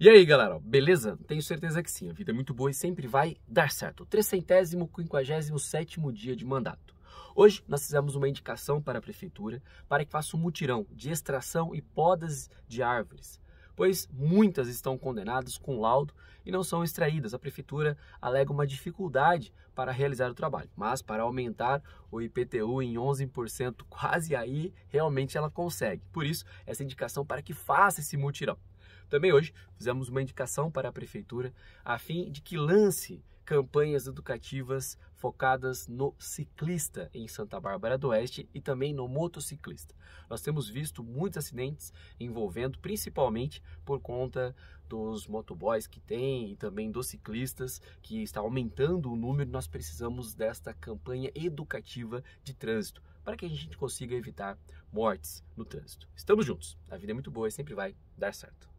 E aí, galera, beleza? Tenho certeza que sim, a vida é muito boa e sempre vai dar certo. 357 dia de mandato. Hoje nós fizemos uma indicação para a prefeitura para que faça um mutirão de extração e podas de árvores pois muitas estão condenadas com laudo e não são extraídas. A prefeitura alega uma dificuldade para realizar o trabalho, mas para aumentar o IPTU em 11%, quase aí, realmente ela consegue. Por isso, essa indicação para que faça esse mutirão. Também hoje fizemos uma indicação para a prefeitura a fim de que lance campanhas educativas focadas no ciclista em Santa Bárbara do Oeste e também no motociclista. Nós temos visto muitos acidentes envolvendo, principalmente por conta dos motoboys que tem e também dos ciclistas, que está aumentando o número. Nós precisamos desta campanha educativa de trânsito para que a gente consiga evitar mortes no trânsito. Estamos juntos. A vida é muito boa e sempre vai dar certo.